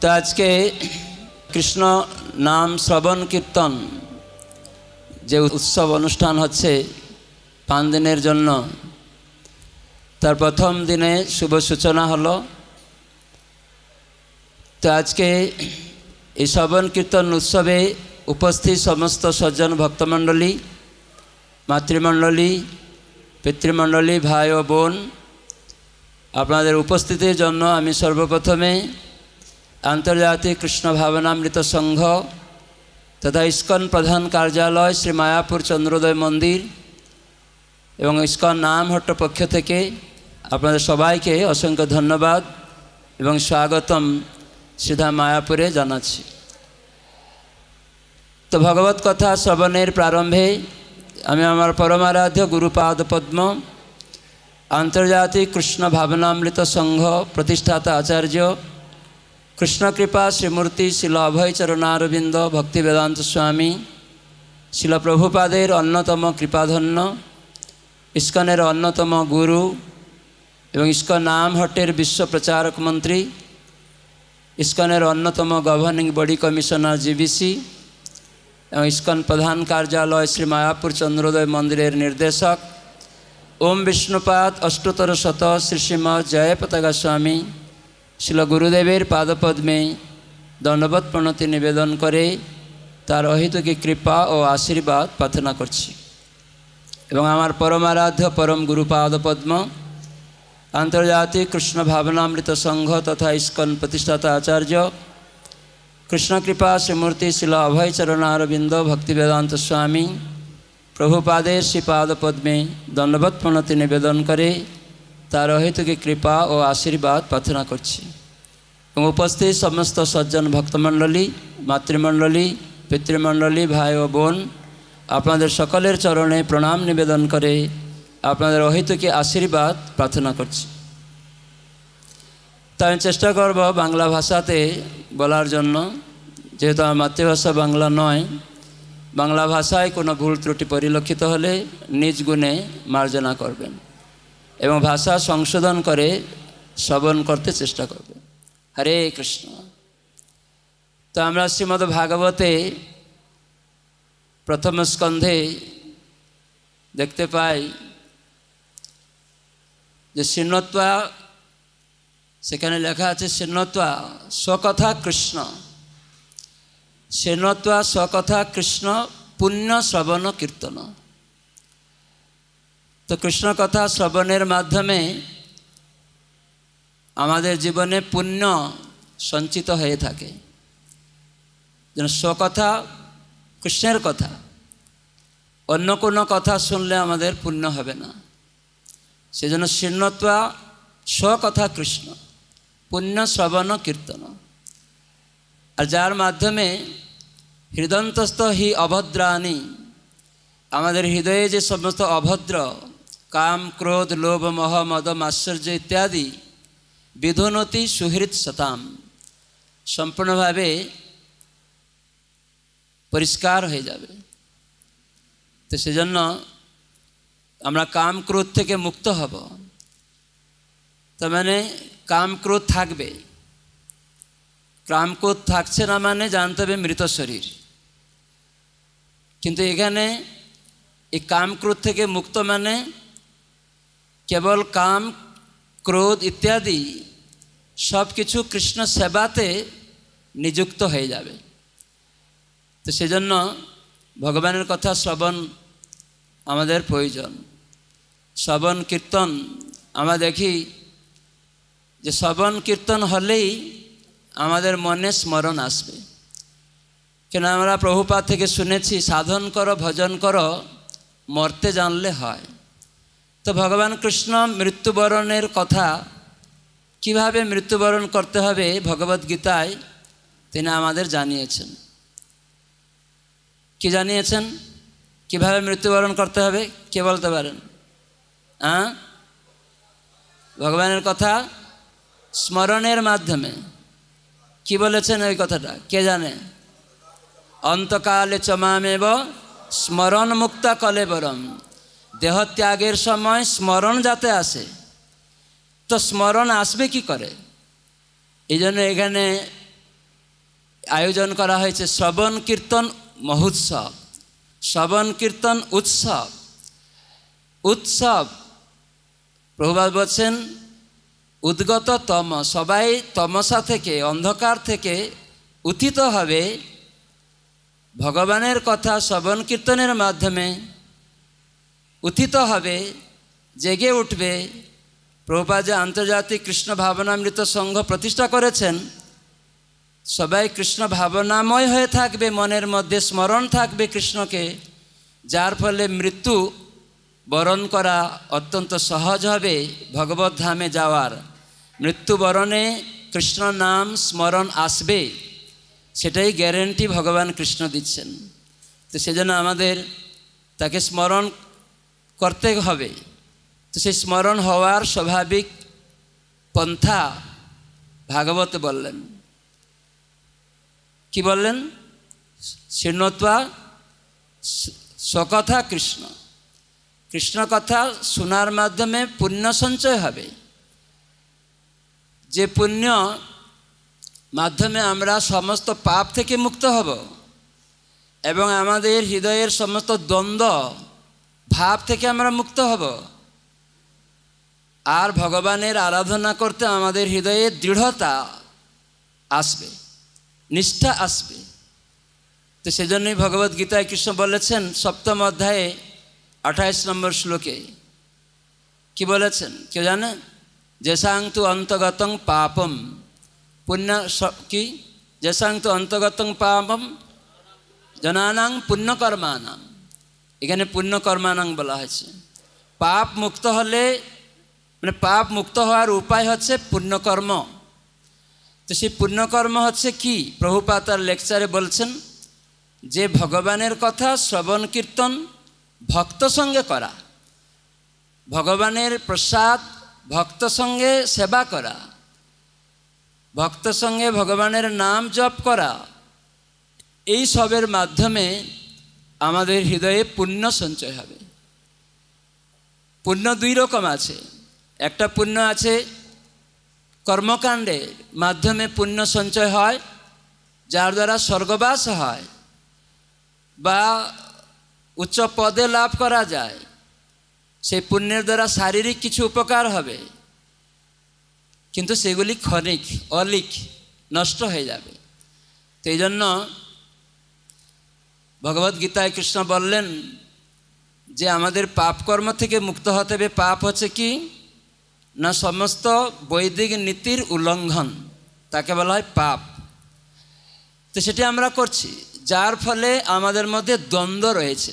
তো আজকে কৃষ্ণ নাম শ্রবণ কীর্তন যে উৎসব অনুষ্ঠান হচ্ছে পাঁচ দিনের জন্য তার প্রথম দিনে শুভ সূচনা হলো তো আজকে এই শ্রবণ কীর্তন উৎসবে উপস্থিত সমস্ত সজ্জন ভক্তমণ্ডলী মাতৃমণ্ডলী পিতৃমণ্ডলী ভাই ও বোন আপনাদের উপস্থিতির জন্য আমি সর্বপ্রথমে আন্তর্জাতিক কৃষ্ণ ভাবনামৃত সংঘ তথা ইস্কন প্রধান কার্যালয় শ্রী মায়াপুর চন্দ্রোদয় মন্দির এবং ইস্কন নামহট্ট পক্ষ থেকে আপনাদের সবাইকে অসংখ্য ধন্যবাদ এবং স্বাগতম সিধা মায়াপুরে জানাচ্ছি তো ভগবত কথা শ্রবণের প্রারম্ভে আমি আমার পরমারাধ্য গুরুপাদ পদ্ম আন্তর্জাতিক কৃষ্ণ ভাবনামৃত সংঘ প্রতিষ্ঠাতা আচার্য কৃষ্ণকৃপা শ্রীমূর্তি শিল অভয় চরণারবিন্দ ভক্তি বেদান্ত স্বামী শিল প্রভুপাদের অন্যতম কৃপাধন্য ইস্কনের অন্যতম গুরু এবং ইস্কন নাম হটের বিশ্ব প্রচারক মন্ত্রী ইস্কনের অন্যতম গভর্নিং বডি কমিশনার জিবিসি এবং ইস্কন প্রধান কার্যালয় শ্রী মায়াপুর চন্দ্রোদয় মন্দিরের নির্দেশক ওম বিষ্ণুপাত অষ্টতর শত শ্রী শ্রীম জয় পতাকা স্বামী শিল গুরুদেবের পাদপদ্মে দণ্ডবত প্রণতি নিবেদন করে তার অহিতকে কৃপা ও আশীর্বাদ প্রার্থনা করছি এবং আমার পরম আরাধ্য পরম গুরুপাদপদ্ম আন্তর্জাতিক কৃষ্ণ ভাবনামৃত সংঘ তথা ইস্কন প্রতিষ্ঠাতা আচার্য কৃষ্ণ কৃপা শ্রীমূর্তি শিল অভয় চরণারবিন্দ ভক্তিবেদান্ত স্বামী প্রভুপাদের শ্রীপাদপদ্মে দণ্ডবত প্রণতি নিবেদন করে তার অহিতকে কৃপা ও আশীর্বাদ প্রার্থনা করছি এবং উপস্থিত সমস্ত সজ্জন ভক্তমণ্ডলী মাতৃমণ্ডলী পিতৃমণ্ডলী ভাই ও বোন আপনাদের সকলের চরণে প্রণাম নিবেদন করে আপনাদের অহিতকে আশীর্বাদ প্রার্থনা করছি তাই আমি চেষ্টা করব বাংলা ভাষাতে বলার জন্য যেহেতু আমার মাতৃভাষা বাংলা নয় বাংলা ভাষায় কোনো ভুল ত্রুটি পরিলক্ষিত হলে নিজ গুণে মার্জনা করবেন এবং ভাষা সংশোধন করে শ্রবণ করতে চেষ্টা করব হরে কৃষ্ণ তো আমরা শ্রীমদ ভাগবতে প্রথম স্কন্ধে দেখতে পাই যে শীর্ণত্বা সেখানে লেখা আছে শীর্ণত্বা স্বকথা কৃষ্ণ শীর্ণত্বা স্বকথা কৃষ্ণ পুণ্য শ্রবণ কীর্তন তো কৃষ্ণ কথা শ্রবণের মাধ্যমে আমাদের জীবনে পুণ্য সঞ্চিত হয়ে থাকে যেন স্বকথা কৃষ্ণের কথা অন্য কোনো কথা শুনলে আমাদের পুণ্য হবে না সেজন্য শীর্ণত্বা স্বকথা কৃষ্ণ পুণ্য শ্রবণ কীর্তন আর যার মাধ্যমে হৃদন্তস্থ হি অভদ্রাণী আমাদের হৃদয়ে যে সমস্ত অভদ্র কাম ক্রোধ লোভ মহ মদ মাশ্চর্য ইত্যাদি বিধুনতি সুহৃদ সতাম সম্পূর্ণভাবে পরিষ্কার হয়ে যাবে তো সেজন্য আমরা কাম ক্রোধ থেকে মুক্ত হব তার মানে কাম ক্রোধ থাকবে ক্রোধ থাকছে না মানে জানতে হবে মৃত শরীর কিন্তু এখানে এই কাম ক্রোধ থেকে মুক্ত মানে কেবল কাম ক্রোধ ইত্যাদি সব কিছু কৃষ্ণ সেবাতে নিযুক্ত হয়ে যাবে তো সেজন্য ভগবানের কথা শ্রবণ আমাদের প্রয়োজন শ্রবণ কীর্তন আমরা দেখি যে শ্রবণ কীর্তন হলেই আমাদের মনে স্মরণ আসবে কেন আমরা প্রভুপাত থেকে শুনেছি সাধন করো ভজন করো মরতে জানলে হয় তো ভগবান কৃষ্ণ মৃত্যুবরণের কথা কিভাবে মৃত্যুবরণ করতে হবে ভগবদ্গীতায় তিনি আমাদের জানিয়েছেন কি জানিয়েছেন কিভাবে মৃত্যুবরণ করতে হবে কে বলতে পারেন হ্যাঁ ভগবানের কথা স্মরণের মাধ্যমে কি বলেছেন ওই কথাটা কে জানে অন্তকালে চমামেব স্মরণ মুক্তা কলেবরম দেহত্যাগের সময় স্মরণ যাতে আসে তো স্মরণ আসবে কি করে এই জন্য এখানে আয়োজন করা হয়েছে শ্রবণ কীর্তন মহোৎসব শ্রবণ কীর্তন উৎসব উৎসব প্রভুবাদ বলছেন উদ্গত তম সবাই তমসা থেকে অন্ধকার থেকে উত্থিত হবে ভগবানের কথা শ্রবণ কীর্তনের মাধ্যমে উত্থিত হবে জেগে উঠবে প্রভুপা যে আন্তর্জাতিক কৃষ্ণ ভাবনামৃত সংঘ প্রতিষ্ঠা করেছেন সবাই কৃষ্ণ ভাবনাময় হয়ে থাকবে মনের মধ্যে স্মরণ থাকবে কৃষ্ণকে যার ফলে মৃত্যু বরণ করা অত্যন্ত সহজ হবে ভগবত ধামে যাওয়ার মৃত্যুবরণে কৃষ্ণ নাম স্মরণ আসবে সেটাই গ্যারেন্টি ভগবান কৃষ্ণ দিচ্ছেন তো সেজন্য আমাদের তাকে স্মরণ করতে হবে তো সেই স্মরণ হওয়ার স্বাভাবিক পন্থা ভাগবত বললেন কি বললেন শীর্ণত্বা স্বকথা কৃষ্ণ কৃষ্ণ কথা শোনার মাধ্যমে পুণ্য সঞ্চয় হবে যে পুণ্য মাধ্যমে আমরা সমস্ত পাপ থেকে মুক্ত হব এবং আমাদের হৃদয়ের সমস্ত দ্বন্দ্ব ভাব থেকে আমরা মুক্ত হব আর ভগবানের আরাধনা করতে আমাদের হৃদয়ে দৃঢ়তা আসবে নিষ্ঠা আসবে তো সেজন্যই ভগবত গীতায় কৃষ্ণ বলেছেন সপ্তম অধ্যায়ে আঠাইশ নম্বর শ্লোকে কি বলেছেন কেউ জানে যেসাং তু অন্তগতং পাপম পুণ্য কি যেসাং তু অন্তগতং পাপম জনানাং পুণ্যকর্মানাং এখানে পুণ্যকর্মানাং বলা হয়েছে পাপ মুক্ত হলে মানে পাপ মুক্ত হওয়ার উপায় হচ্ছে পুণ্যকর্ম তো সেই পুণ্যকর্ম হচ্ছে কি প্রভুপা তার লেকচারে বলছেন যে ভগবানের কথা শ্রবণ কীর্তন ভক্ত সঙ্গে করা ভগবানের প্রসাদ ভক্ত সঙ্গে সেবা করা ভক্ত সঙ্গে ভগবানের নাম জপ করা এই সবের মাধ্যমে আমাদের হৃদয়ে পুণ্য সঞ্চয় হবে পুণ্য দুই রকম আছে একটা পুণ্য আছে কর্মকাণ্ডের মাধ্যমে পুণ্য সঞ্চয় হয় যার দ্বারা স্বর্গবাস হয় বা উচ্চ পদে লাভ করা যায় সেই পুণ্যের দ্বারা শারীরিক কিছু উপকার হবে কিন্তু সেগুলি ক্ষণিক অলিক নষ্ট হয়ে যাবে তো এই জন্য ভগবদ্গীতায় কৃষ্ণ বললেন যে আমাদের পাপকর্ম থেকে মুক্ত হতে হবে পাপ হচ্ছে কি না সমস্ত বৈদিক নীতির উল্লঙ্ঘন তাকে বলা হয় পাপ তো সেটি আমরা করছি যার ফলে আমাদের মধ্যে দ্বন্দ্ব রয়েছে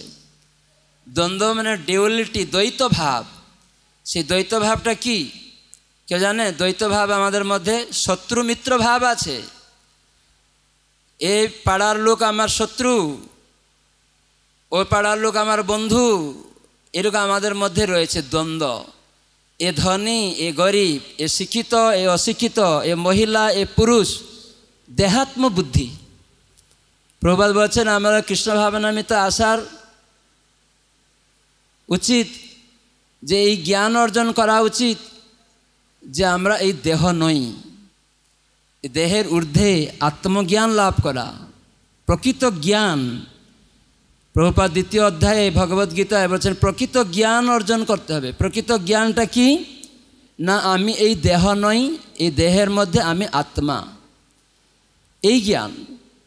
দ্বন্দ্ব মানে ডিউলিটি দ্বৈত ভাব সেই দ্বৈত ভাবটা কি কেউ জানে দ্বৈত ভাব আমাদের মধ্যে শত্রু মিত্র ভাব আছে এই পাড়ার লোক আমার শত্রু ও পাড়ার লোক আমার বন্ধু এরকম আমাদের মধ্যে রয়েছে দ্বন্দ্ব এ ধনী এ গরিব এ শিক্ষিত এ অশিক্ষিত এ মহিলা এ পুরুষ দেহাত্ম বুদ্ধি প্রবাদ বলছেন আমরা কৃষ্ণ ভাবনামিত আসার উচিত যে এই জ্ঞান অর্জন করা উচিত যে আমরা এই দেহ নই দেহের ঊর্ধ্বে আত্মজ্ঞান লাভ করা প্রকৃত জ্ঞান প্রভুপাত দ্বিতীয় অধ্যায়ে ভগবদ্গীতায় বলছেন প্রকৃত জ্ঞান অর্জন করতে হবে প্রকৃত জ্ঞানটা কি না আমি এই দেহ নই এই দেহের মধ্যে আমি আত্মা এই জ্ঞান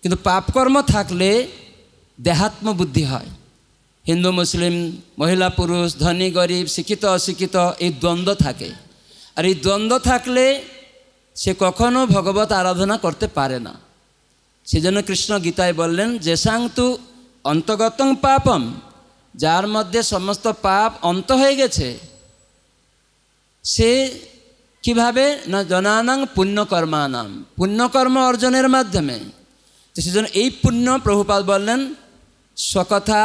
কিন্তু পাপকর্ম থাকলে দেহাত্ম বুদ্ধি হয় হিন্দু মুসলিম মহিলা পুরুষ ধনী গরিব শিক্ষিত অশিক্ষিত এই দ্বন্দ্ব থাকে আর এই দ্বন্দ্ব থাকলে সে কখনো ভগবত আরাধনা করতে পারে না সেজন্য কৃষ্ণ গীতায় বললেন যেসাং তু অন্তগত পাপম যার মধ্যে সমস্ত পাপ অন্ত হয়ে গেছে সে কিভাবে না জনানাং পুণ্যকর্মানাম পুণ্যকর্ম অর্জনের মাধ্যমে তো সেজন্য এই পুণ্য প্রভুপাল বললেন স্বকথা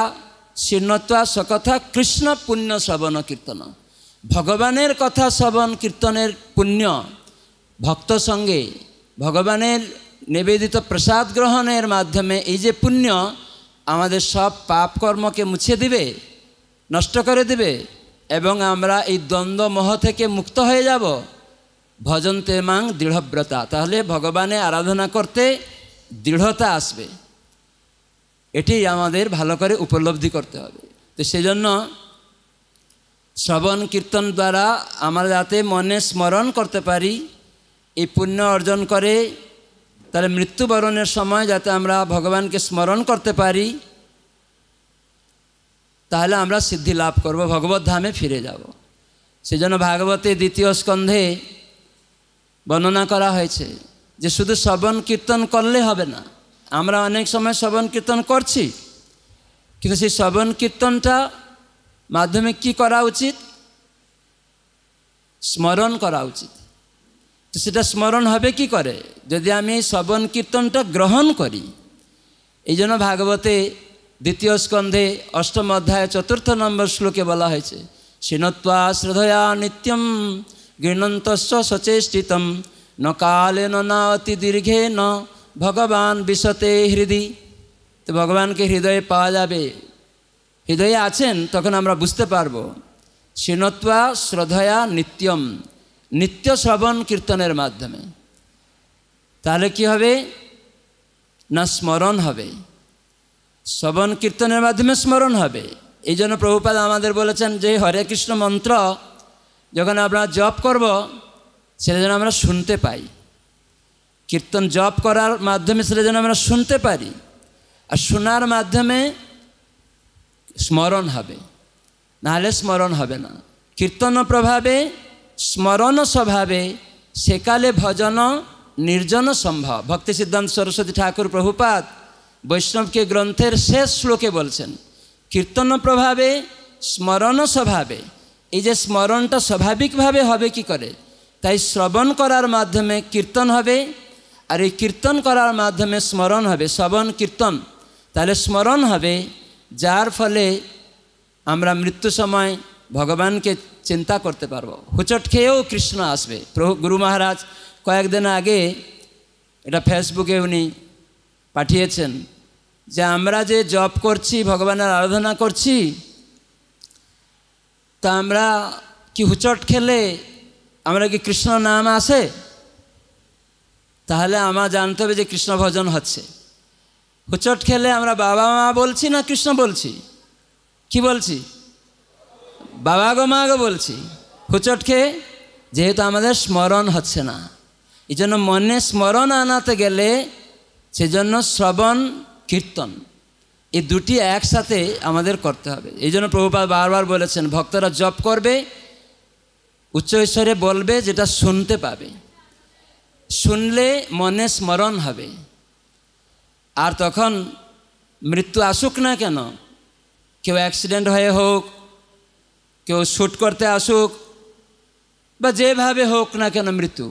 শীর্ণত্বা স্বকথা কৃষ্ণ পুণ্য শ্রবণ কীর্তন ভগবানের কথা শ্রবণ কীর্তনের পুণ্য ভক্ত সঙ্গে ভগবানের নিবেদিত প্রসাদ গ্রহণের মাধ্যমে এই যে পুণ্য আমাদের সব পাপ কর্মকে মুছে দিবে নষ্ট করে দিবে এবং আমরা এই দ্বন্দ্বমোহ থেকে মুক্ত হয়ে যাব ভজন মাং দৃঢ়ব্রতা তাহলে ভগবানে আরাধনা করতে দৃঢ়তা আসবে এটি আমাদের ভালো করে উপলব্ধি করতে হবে তো সেই জন্য শ্রবণ কীর্তন দ্বারা আমরা যাতে মনে স্মরণ করতে পারি এই পুণ্য অর্জন করে তাহলে মৃত্যুবরণের সময় যাতে আমরা ভগবানকে স্মরণ করতে পারি তাহলে আমরা সিদ্ধি লাভ করব ভগবত ধামে ফিরে যাব সেজন্য ভাগবতে দ্বিতীয় স্কন্ধে বর্ণনা করা হয়েছে যে শুধু শ্রবণ কীর্তন করলে হবে না আমরা অনেক সময় শ্রবণ কীর্তন করছি কিন্তু সেই শ্রবণ কীর্তনটা মাধ্যমে কি করা উচিত স্মরণ করা উচিত তো সেটা স্মরণ হবে কি করে যদি আমি এই শ্রবণ কীর্তনটা গ্রহণ করি এই জন্য ভাগবতে দ্বিতীয় স্কন্ধে অষ্টম অধ্যায় চতুর্থ নম্বর শ্লোকে বলা হয়েছে শিনত্বা শ্রদ্ধয়া নিত্যম গৃণন্ত সচেষ্টিতম ন কালে না অতি দীর্ঘে ন ভগবান বিশতে হৃদি তো ভগবানকে হৃদয়ে পাওয়া যাবে হৃদয়ে আছেন তখন আমরা বুঝতে পারবো শিনত্বা শ্রদ্ধয়া নিত্যম নিত্য শ্রবণ কীর্তনের মাধ্যমে তাহলে কি হবে না স্মরণ হবে শ্রবণ কীর্তনের মাধ্যমে স্মরণ হবে এই জন্য প্রভুপাদ আমাদের বলেছেন যে হরে কৃষ্ণ মন্ত্র যখন আমরা জপ করব সেটা যেন আমরা শুনতে পাই কীর্তন জপ করার মাধ্যমে সেটা যেন আমরা শুনতে পারি আর শোনার মাধ্যমে স্মরণ হবে নাহলে স্মরণ হবে না কীর্তন প্রভাবে স্মরণ স্বভাবে সেকালে ভজন নির্জন সম্ভব ভক্তি সিদ্ধান্ত সরস্বতী ঠাকুর প্রভুপাত বৈষ্ণবকে গ্রন্থের শেষ শ্লোকে বলছেন কীর্তন প্রভাবে স্মরণ স্বভাবে এই যে স্মরণটা স্বাভাবিকভাবে হবে কি করে তাই শ্রবণ করার মাধ্যমে কীর্তন হবে আর এই কীর্তন করার মাধ্যমে স্মরণ হবে শ্রবণ কীর্তন তাহলে স্মরণ হবে যার ফলে আমরা মৃত্যু সময় ভগবানকে চিন্তা করতে পারবো হুচট খেয়েও কৃষ্ণ আসবে প্রভু গুরু মহারাজ কয়েকদিন আগে এটা ফেসবুকে উনি পাঠিয়েছেন যে আমরা যে জপ করছি ভগবানের আরাধনা করছি তা আমরা কি হুচট খেলে আমরা কি কৃষ্ণ নাম আসে তাহলে আমার জানতে হবে যে কৃষ্ণ ভজন হচ্ছে হুচট খেলে আমরা বাবা মা বলছি না কৃষ্ণ বলছি কি বলছি বাবা গো মা গো বলছি হুচট খেয়ে যেহেতু আমাদের স্মরণ হচ্ছে না এই জন্য মনে স্মরণ আনাতে গেলে সেজন্য শ্রবণ কীর্তন এই দুটি একসাথে আমাদের করতে হবে এই জন্য প্রভুপাল বারবার বলেছেন ভক্তরা জপ করবে উচ্চ ঈশ্বরে বলবে যেটা শুনতে পাবে শুনলে মনে স্মরণ হবে আর তখন মৃত্যু আসুক না কেন কেউ অ্যাক্সিডেন্ট হয়ে হোক কেউ শ্যুট করতে আসুক বা যেভাবে হোক না কেন মৃত্যু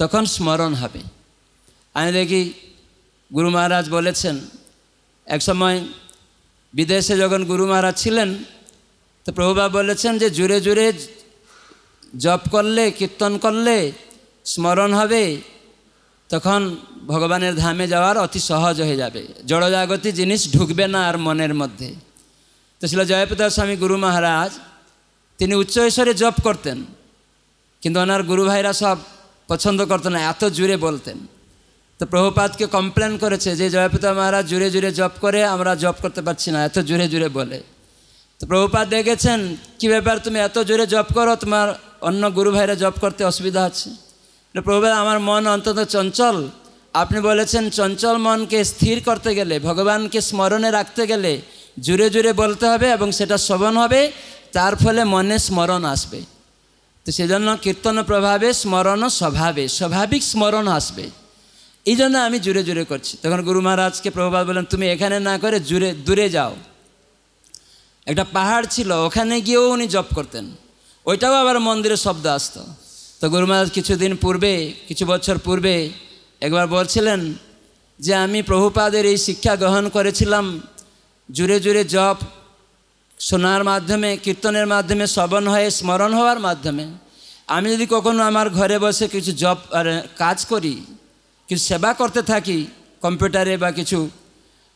তখন স্মরণ হবে আমি দেখি গুরু মহারাজ বলেছেন এক সময় বিদেশে যখন গুরু মহারাজ ছিলেন তো প্রভুবা বলেছেন যে জুড়ে জুড়ে জপ করলে কীর্তন করলে স্মরণ হবে তখন ভগবানের ধামে যাওয়ার অতি সহজ হয়ে যাবে জড়জাগতি জিনিস ঢুকবে না আর মনের মধ্যে তো ছিল জয়প্রদা স্বামী গুরু মহারাজ তিনি উচ্চ ঈশ্বরে জপ করতেন কিন্তু ওনার গুরু ভাইরা সব পছন্দ করতো না এত জুড়ে বলতেন তো প্রভুপাতকে কমপ্লেন করেছে যে জয়পিতা মহারাজ জুড়ে জুড়ে জপ করে আমরা জপ করতে পারছি না এত জুড়ে জুড়ে বলে তো প্রভুপাত দেখেছেন কি ব্যাপার তুমি এত জোরে জপ করো তোমার অন্য গুরু ভাইরা জপ করতে অসুবিধা হচ্ছে প্রভুপাত আমার মন অন্তত চঞ্চল আপনি বলেছেন চঞ্চল মনকে স্থির করতে গেলে ভগবানকে স্মরণে রাখতে গেলে জুড়ে জুড়ে বলতে হবে এবং সেটা শ্রবণ হবে তার ফলে মনে স্মরণ আসবে তো সেজন্য কীর্তন প্রভাবে স্মরণ স্বভাবে স্বাভাবিক স্মরণ আসবে এই জন্য আমি জুড়ে জুড়ে করছি তখন গুরু মহারাজকে প্রভাব বললেন তুমি এখানে না করে জুড়ে দূরে যাও একটা পাহাড় ছিল ওখানে গিয়েও উনি জপ করতেন ওইটাও আবার মন্দিরে শব্দ আসত তো গুরু মহারাজ কিছুদিন পূর্বে কিছু বছর পূর্বে একবার বলছিলেন যে আমি প্রভুপাদের এই শিক্ষা গ্রহণ করেছিলাম জুড়ে জুড়ে জপ শোনার মাধ্যমে কীর্তনের মাধ্যমে শ্রবণ হয়ে স্মরণ হওয়ার মাধ্যমে আমি যদি কখনো আমার ঘরে বসে কিছু জব কাজ করি কিছু সেবা করতে থাকি কম্পিউটারে বা কিছু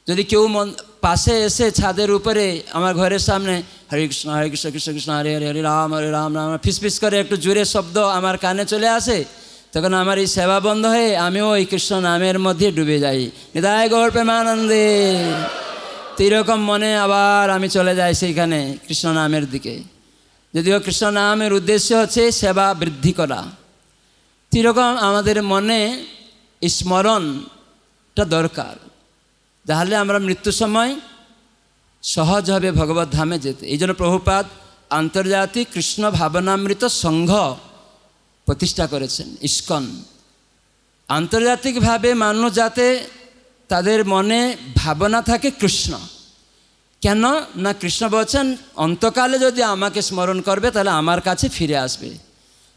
যদি কেউ মন পাশে এসে ছাদের উপরে আমার ঘরের সামনে হরে কৃষ্ণ হরে কৃষ্ণ কৃষ্ণ কৃষ্ণ হরে হরে হরে রাম হরে রাম রাম ফিসফিস করে একটু জোরে শব্দ আমার কানে চলে আসে তখন আমার এই সেবা বন্ধ হয়ে আমিও এই কৃষ্ণ নামের মধ্যে ডুবে যাই নিদায় গৌর প্রেমানন্দে এইরকম মনে আবার আমি চলে যাই সেইখানে কৃষ্ণ নামের দিকে যদিও কৃষ্ণ নামের উদ্দেশ্য হচ্ছে সেবা বৃদ্ধি করা তিরকম আমাদের মনে স্মরণটা দরকার তাহলে আমরা মৃত্যু সময় সহজ হবে ভগবত ধামে যেতে এই জন্য প্রভুপাত আন্তর্জাতিক কৃষ্ণ ভাবনামৃত সংঘ প্রতিষ্ঠা করেছেন ইস্কন আন্তর্জাতিকভাবে মানুষ যাতে তাদের মনে ভাবনা থাকে কৃষ্ণ কেন না কৃষ্ণ বলছেন অন্তকালে যদি আমাকে স্মরণ করবে তাহলে আমার কাছে ফিরে আসবে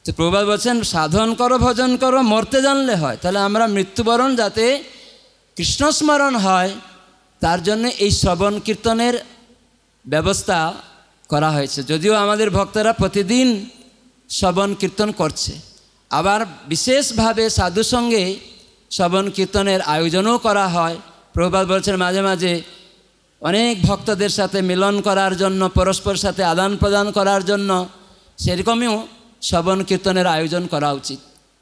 তো প্রবাদ বলছেন সাধন করো ভজন করো মরতে জানলে হয় তাহলে আমরা মৃত্যুবরণ যাতে কৃষ্ণ স্মরণ হয় তার জন্য এই শ্রবণ কীর্তনের ব্যবস্থা করা হয়েছে যদিও আমাদের ভক্তরা প্রতিদিন শ্রবণ কীর্তন করছে আবার বিশেষভাবে সাধু সঙ্গে শ্রবণ কীর্তনের আয়োজনও করা হয় প্রভুপাত বলছেন মাঝে মাঝে অনেক ভক্তদের সাথে মিলন করার জন্য পরস্পর সাথে আদান প্রদান করার জন্য সেরকমও শ্রবণ কীর্তনের আয়োজন করা উচিত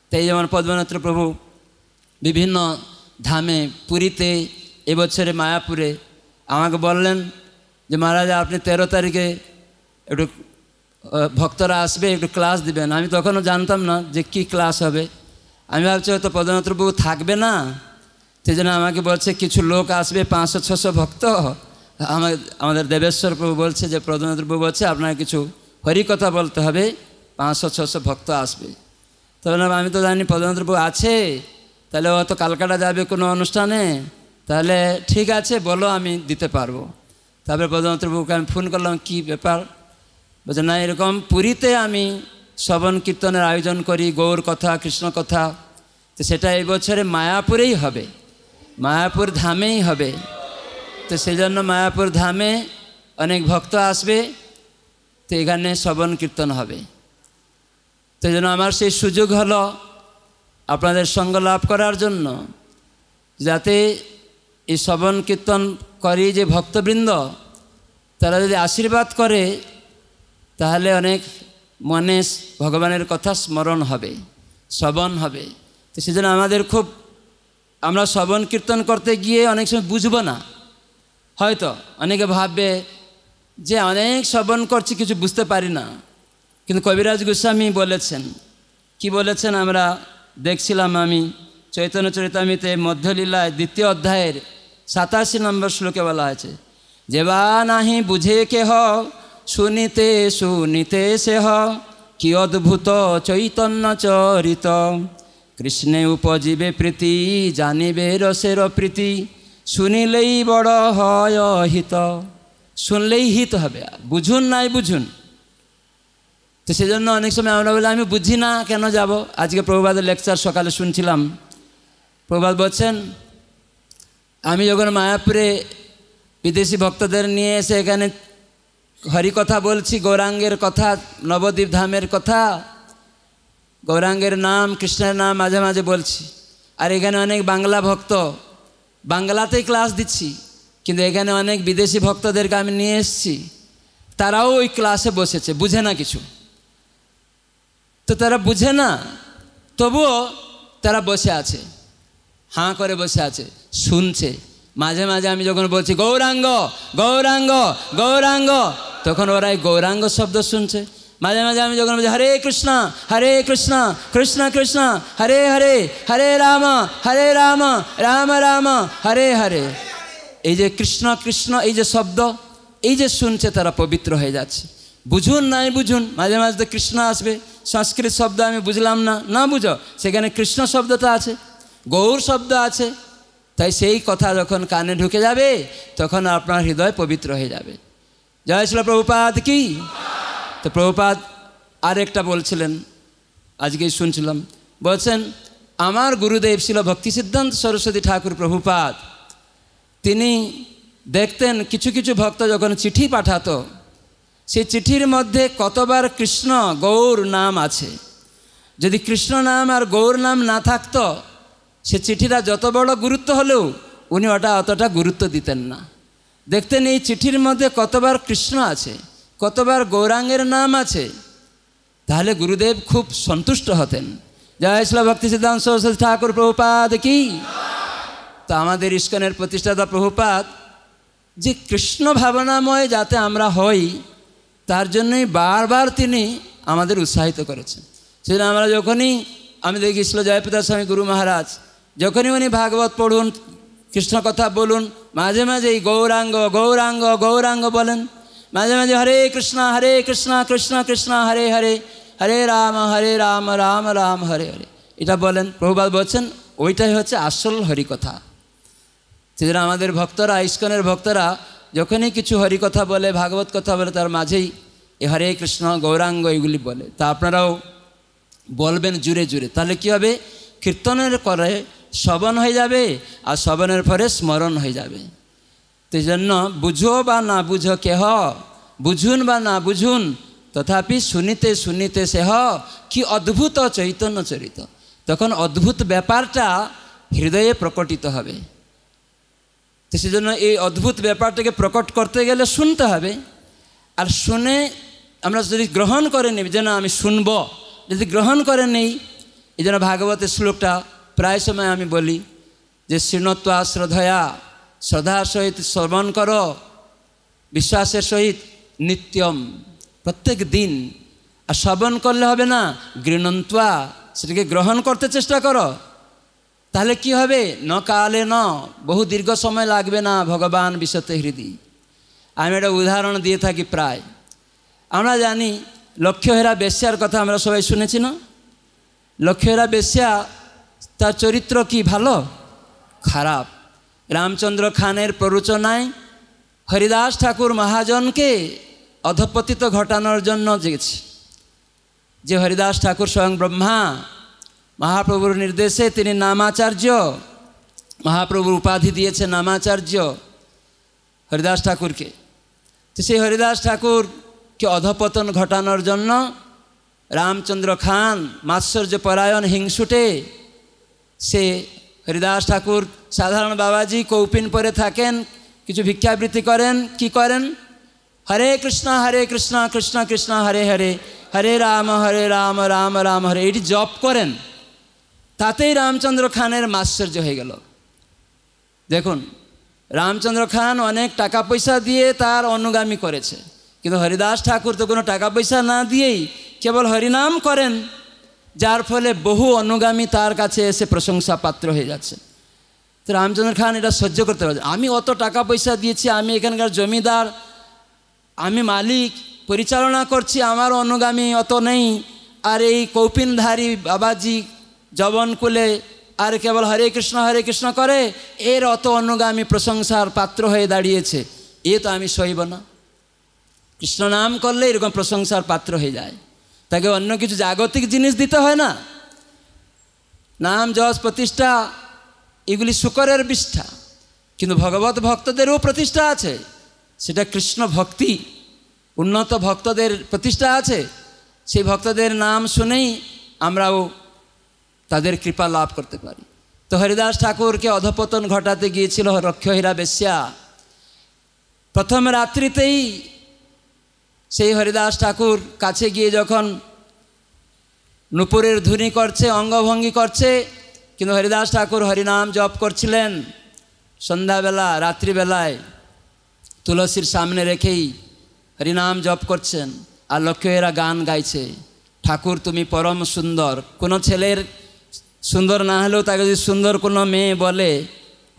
তাই যেমন পদ্মনাথ প্রভু বিভিন্ন ধামে পুরীতে এবছরে মায়াপুরে আমাকে বললেন যে মহারাজ আপনি তেরো তারিখে একটু ভক্তরা আসবে একটু ক্লাস দিবেন আমি তখনও জানতাম না যে কি ক্লাস হবে আমি ভাবছি হয়তো পদনাথবাবু থাকবে না সেই জন্য আমাকে বলছে কিছু লোক আসবে পাঁচশো ছশো ভক্ত আমার আমাদের দেবেশ্বর প্রভু বলছে যে প্রধানবাবু বলছে আপনার কিছু হরি কথা বলতে হবে পাঁচশো ছশো ভক্ত আসবে তবে আমি তো জানি প্রধানবাবু আছে তাহলে হয়তো কালকাটা যাবে কোনো অনুষ্ঠানে তাহলে ঠিক আছে বলো আমি দিতে পারবো তারপরে প্রধানবাবুকে আমি ফোন করলাম কি ব্যাপার বলছে না এরকম পুরীতে আমি শ্রবণ কীর্তনের আয়োজন করি গৌর কথা কৃষ্ণ কথা তো সেটা এই বছরে মায়াপুরেই হবে মায়াপুর ধামেই হবে তো সেজন্য মায়াপুর ধামে অনেক ভক্ত আসবে তো এখানে শ্রবণ কীর্তন হবে তো জন্য আমার সেই সুযোগ হলো আপনাদের সঙ্গ লাভ করার জন্য যাতে এই শ্রবণ কীর্তন করি যে ভক্তবৃন্দ তারা যদি আশীর্বাদ করে তাহলে অনেক মনে ভগবানের কথা স্মরণ হবে শ্রবণ হবে তো সেজন্য আমাদের খুব আমরা শ্রবণ কীর্তন করতে গিয়ে অনেক সময় বুঝবো না হয়তো অনেকে ভাববে যে অনেক শ্রবণ করছি কিছু বুঝতে পারি না কিন্তু কবিরাজ গোস্বামী বলেছেন কি বলেছেন আমরা দেখছিলাম আমি চৈতন্য চরিতামিতে মধ্যলীলায় দ্বিতীয় অধ্যায়ের সাতাশি নম্বর শ্লোকে বলা হয়েছে যেবা নাহি বুঝে কে কেহ শুনিতে শুনিতে সেহ কি অদ্ভুত চৈতন্য চরিত কৃষ্ণে উপজীবে প্রীতি জানিবে রসের প্রীতি শুনিলেই বড় হয় হিত শুনলেই হিত হবে বুঝুন নাই বুঝুন তো সেজন্য অনেক সময় আমরা বলি আমি বুঝি না কেন যাব আজকে প্রভুবাদের লেকচার সকালে শুনছিলাম প্রভুবাদ বলছেন আমি যখন মায়াপুরে বিদেশি ভক্তদের নিয়ে এসে এখানে হরি কথা বলছি গৌরাঙ্গের কথা নবদ্বীপ ধামের কথা গৌরাঙ্গের নাম কৃষ্ণের নাম মাঝে মাঝে বলছি আর এখানে অনেক বাংলা ভক্ত বাংলাতেই ক্লাস দিচ্ছি কিন্তু এখানে অনেক বিদেশি ভক্তদেরকে আমি নিয়ে এসেছি তারাও ওই ক্লাসে বসেছে বুঝে না কিছু তো তারা বুঝে না তবুও তারা বসে আছে হাঁ করে বসে আছে শুনছে মাঝে মাঝে আমি যখন বলছি গৌরাঙ্গ গৌরাঙ্গ গৌরাঙ্গ তখন ওরা গৌরাঙ্গ শব্দ শুনছে মাঝে মাঝে আমি যখন বলছি হরে কৃষ্ণ হরে কৃষ্ণ কৃষ্ণ কৃষ্ণ হরে হরে হরে রাম হরে রাম রাম রাম হরে হরে এই যে কৃষ্ণ কৃষ্ণ এই যে শব্দ এই যে শুনছে তারা পবিত্র হয়ে যাচ্ছে বুঝুন নাই বুঝুন মাঝে মাঝে তো কৃষ্ণ আসবে সংস্কৃত শব্দ আমি বুঝলাম না না বুঝো সেখানে কৃষ্ণ শব্দটা আছে গৌর শব্দ আছে তাই সেই কথা যখন কানে ঢুকে যাবে তখন আপনার হৃদয় পবিত্র হয়ে যাবে জয় ছিল প্রভুপাত কি তো প্রভুপাত আরেকটা বলছিলেন আজকেই শুনছিলাম বলছেন আমার গুরুদেব ছিল ভক্তি সিদ্ধান্ত সরস্বতী ঠাকুর প্রভুপাত তিনি দেখতেন কিছু কিছু ভক্ত যখন চিঠি পাঠাতো সেই চিঠির মধ্যে কতবার কৃষ্ণ গৌর নাম আছে যদি কৃষ্ণ নাম আর গৌর নাম না থাকতো সে চিঠিটা যত বড় গুরুত্ব হলেও উনি ওটা অতটা গুরুত্ব দিতেন না দেখতেন এই চিঠির মধ্যে কতবার কৃষ্ণ আছে কতবার গৌরাঙ্গের নাম আছে তাহলে গুরুদেব খুব সন্তুষ্ট হতেন জয় শ্লা ভক্তি সিদ্ধান্ত সরস্বতী ঠাকুর প্রভুপাদ কি তো আমাদের ইস্কনের প্রতিষ্ঠাতা প্রভুপাত যে কৃষ্ণ ভাবনাময় যাতে আমরা হই তার জন্যই বারবার তিনি আমাদের উৎসাহিত করেছেন সেজন্য আমরা যখনই আমি দেখি ইসলো জয়প্রদা স্বামী গুরু মহারাজ যখনই উনি ভাগবত পড়ুন কৃষ্ণ কথা বলুন মাঝে মাঝেই গৌরাঙ্গ গৌরাঙ্গ গৌরাঙ্গ বলেন মাঝে মাঝে হরে কৃষ্ণ হরে কৃষ্ণ কৃষ্ণ কৃষ্ণ হরে হরে হরে রাম হরে রাম রাম রাম হরে হরে এটা বলেন প্রভুবাদ বলছেন ওইটাই হচ্ছে আসল হরিকথা সেদিন আমাদের ভক্তরা ইস্কনের ভক্তরা যখনই কিছু হরিকথা বলে ভাগবত কথা বলে তার মাঝেই এ হরে কৃষ্ণ গৌরাঙ্গ এগুলি বলে তা আপনারাও বলবেন জুড়ে জুড়ে তাহলে কী হবে কীর্তনের করে শ্রবণ হয়ে যাবে আর শ্রবণের পরে স্মরণ হয়ে যাবে তো জন্য বুঝো বা না বুঝো কেহ বুঝুন বা না বুঝুন তথাপি শুনিতে শুনিতে সেহ কি অদ্ভুত চৈতন্য চরিত তখন অদ্ভুত ব্যাপারটা হৃদয়ে প্রকটিত হবে তো সেজন্য এই অদ্ভুত ব্যাপারটাকে প্রকট করতে গেলে শুনতে হবে আর শুনে আমরা যদি গ্রহণ করে নিই যেন আমি শুনব যদি গ্রহণ করে নেই এই জন্য ভাগবতের শ্লোকটা প্রায় সময় আমি বলি যে শ্রীণত্ব শ্রদ্ধয়া শ্রদ্ধার সহিত শ্রবণ কর বিশ্বাসের সহিত নিত্যম প্রত্যেক দিন আর শ্রবণ করলে হবে না গৃণন্ত্বা সেটাকে গ্রহণ করতে চেষ্টা কর তাহলে কি হবে ন কালে ন বহু দীর্ঘ সময় লাগবে না ভগবান বিশ্বতে হৃদয় আমি একটা উদাহরণ দিয়ে থাকি প্রায় আমরা জানি লক্ষ্যহেরা বেশ্যার কথা আমরা সবাই শুনেছি না লক্ষ্যহেরা বেশ্যা তার চরিত্র কি ভালো খারাপ রামচন্দ্র খানের প্ররোচনায় হরিদাস ঠাকুর মহাজনকে অধপতিত ঘটানোর জন্য জেগেছে যে হরিদাস ঠাকুর স্বয়ং ব্রহ্মা মহাপ্রভুর নির্দেশে তিনি নামাচার্য মহাপ্রভুর উপাধি দিয়েছে নামাচার্য হরিদাস ঠাকুরকে তো সেই হরিদাস ঠাকুরকে অধপতন ঘটানোর জন্য রামচন্দ্র খান মাৎসর্য পরায়ণ হিংসুটে সে হরিদাস ঠাকুর সাধারণ বাবাজি কৌপিন পরে থাকেন কিছু ভিক্ষাবৃত্তি করেন কি করেন হরে কৃষ্ণ হরে কৃষ্ণ কৃষ্ণ কৃষ্ণ হরে হরে হরে রাম হরে রাম রাম রাম হরে এটি জপ করেন তাতেই রামচন্দ্র খানের মাশ্চর্য হয়ে গেল দেখুন রামচন্দ্র খান অনেক টাকা পয়সা দিয়ে তার অনুগামী করেছে কিন্তু হরিদাস ঠাকুর তো কোনো টাকা পয়সা না দিয়েই কেবল হরিনাম করেন যার ফলে বহু অনুগামী তার কাছে এসে প্রশংসা পাত্র হয়ে যাচ্ছে তো রামচন্দ্র খান এটা সহ্য করতে পারছে আমি অত টাকা পয়সা দিয়েছি আমি এখানকার জমিদার আমি মালিক পরিচালনা করছি আমার অনুগামী অত নেই আর এই কৌপিনধারী বাবাজি কুলে আর কেবল হরে কৃষ্ণ হরে কৃষ্ণ করে এর অত অনুগামী প্রশংসার পাত্র হয়ে দাঁড়িয়েছে এ তো আমি সইব না কৃষ্ণ নাম করলে এরকম প্রশংসার পাত্র হয়ে যায় তাকে অন্য কিছু জাগতিক জিনিস দিতে হয় না নাম যশ প্রতিষ্ঠা এগুলি শুকরের বিষ্ঠা কিন্তু ভগবত ভক্তদেরও প্রতিষ্ঠা আছে সেটা কৃষ্ণ ভক্তি উন্নত ভক্তদের প্রতিষ্ঠা আছে সেই ভক্তদের নাম শুনেই আমরাও তাদের কৃপা লাভ করতে পারি তো হরিদাস ঠাকুরকে অধপতন ঘটাতে গিয়েছিল রক্ষহীরা বেশ্যা প্রথম রাত্রিতেই সেই হরিদাস ঠাকুর কাছে গিয়ে যখন নুপুরের ধ্বনি করছে অঙ্গভঙ্গি করছে কিন্তু হরিদাস ঠাকুর হরিনাম জপ করছিলেন সন্ধ্যাবেলা রাত্রিবেলায় তুলসীর সামনে রেখেই হরিনাম জপ করছেন আর লক্ষ্মীরা গান গাইছে ঠাকুর তুমি পরম সুন্দর কোনো ছেলের সুন্দর না হলেও তাকে যদি সুন্দর কোনো মেয়ে বলে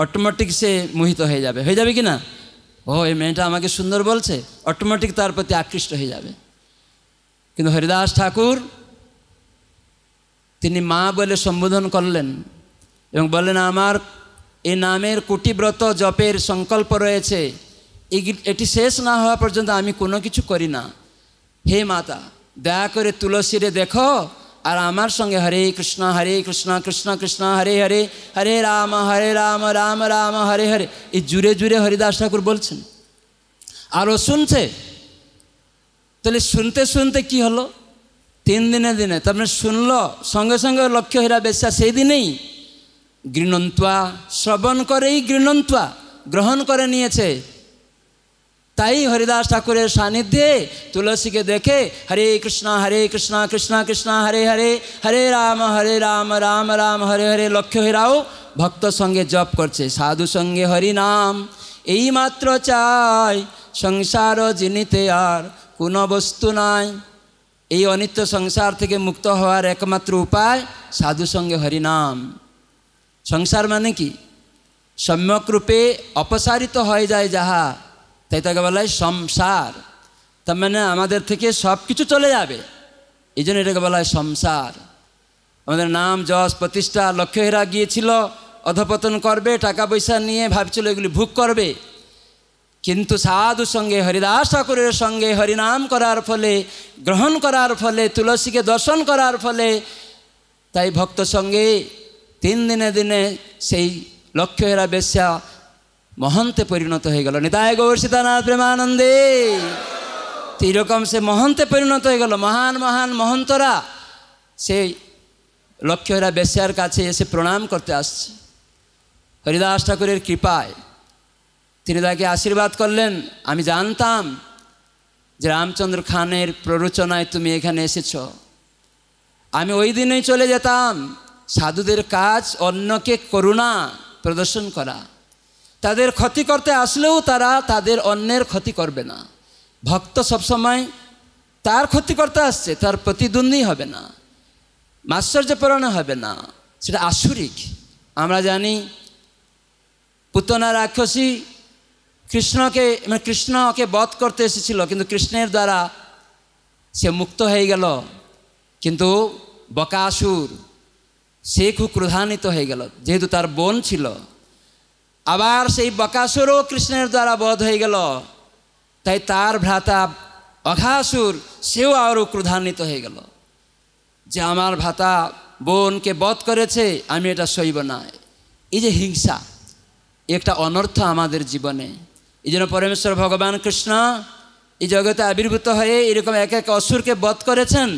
অটোমেটিক সে মোহিত হয়ে যাবে হয়ে যাবে কি না ও এই মেয়েটা আমাকে সুন্দর বলছে অটোমেটিক তার প্রতি আকৃষ্ট হয়ে যাবে কিন্তু হরিদাস ঠাকুর তিনি মা বলে সম্বোধন করলেন এবং বললেন আমার এ নামের কুটিব্রত জপের সংকল্প রয়েছে এটি শেষ না হওয়া পর্যন্ত আমি কোনো কিছু করি না হে মাতা দয়া করে তুলসীরে দেখো আর আমার সঙ্গে হরে কৃষ্ণ হরে কৃষ্ণ কৃষ্ণ কৃষ্ণ হরে হরে হরে রাম হরে রাম রাম রাম হরে হরে এই জুড়ে জুড়ে হরিদাস ঠাকুর বলছেন আর ও শুনছে তাহলে শুনতে শুনতে কি হলো তিন দিনে দিনে তারপরে মানে শুনল সঙ্গে সঙ্গে লক্ষ্য হীরা বেশা সেই দিনেই গৃণন্তা শ্রবণ করেই গৃণন্তা গ্রহণ করে নিয়েছে তাই হরিদাস ঠাকুরের সান্নিধ্যে তুলসীকে দেখে হরে কৃষ্ণ হরে কৃষ্ণ কৃষ্ণ কৃষ্ণ হরে হরে হরে রাম হরে রাম রাম রাম হরে হরে লক্ষ্য হীরাও ভক্ত সঙ্গে জপ করছে সাধু সঙ্গে হরি নাম এই মাত্র চাই সংসার জিনিতে আর কোনো বস্তু নাই এই অনিত্য সংসার থেকে মুক্ত হওয়ার একমাত্র উপায় সাধু সঙ্গে হরিনাম সংসার মানে কি সম্যক রূপে অপসারিত হয়ে যায় যাহা তাই তাকে বলা হয় সংসার তার মানে আমাদের থেকে সব কিছু চলে যাবে এই জন্য এটাকে বলা হয় সংসার আমাদের নাম যশ প্রতিষ্ঠা হেরা গিয়েছিল অধপতন করবে টাকা পয়সা নিয়ে ভাবছিল এগুলি ভুগ করবে কিন্তু সাধু সঙ্গে হরিদাস ঠাকুরের সঙ্গে হরিনাম করার ফলে গ্রহণ করার ফলে তুলসীকে দর্শন করার ফলে তাই ভক্ত সঙ্গে তিন দিনে দিনে সেই হেরা বেশ্যা মহন্তে পরিণত হয়ে গেল নিতায় গৌর সীতানাথ প্রেমানন্দে তো সে মহন্তে পরিণত হয়ে গেল মহান মহান মহন্তরা সেই লক্ষ্যরা বেশিয়ার কাছে এসে প্রণাম করতে আসছে হরিদাস ঠাকুরের কৃপায় তিনি তাকে আশীর্বাদ করলেন আমি জানতাম যে রামচন্দ্র খানের প্ররোচনায় তুমি এখানে এসেছ আমি ওই দিনেই চলে যেতাম সাধুদের কাজ অন্যকে করুণা প্রদর্শন করা তাদের ক্ষতি করতে আসলেও তারা তাদের অন্যের ক্ষতি করবে না ভক্ত সবসময় তার ক্ষতি করতে আসছে তার প্রতিদ্বন্দ্বী হবে না মাশ্চর্যপরণা হবে না সেটা আসুরিক আমরা জানি পুতনা রাক্ষসী কৃষ্ণকে মানে কৃষ্ণকে বধ করতে এসেছিল কিন্তু কৃষ্ণের দ্বারা সে মুক্ত হয়ে গেল কিন্তু বকাসুর সে খুব ক্রধান্বিত হয়ে গেল যেহেতু তার বোন ছিল আবার সেই বকাসুরও কৃষ্ণের দ্বারা বধ হয়ে গেল তাই তার ভ্রাতা অঘাসুর সেও আরও ক্রোধান্বিত হয়ে গেল যে আমার ভ্রাতা বোনকে বধ করেছে আমি এটা সইব না এই যে হিংসা একটা অনর্থ আমাদের জীবনে এই জন্য পরমেশ্বর ভগবান কৃষ্ণ এই জগতে আবির্ভূত হয়ে এরকম এক এক অসুরকে বধ করেছেন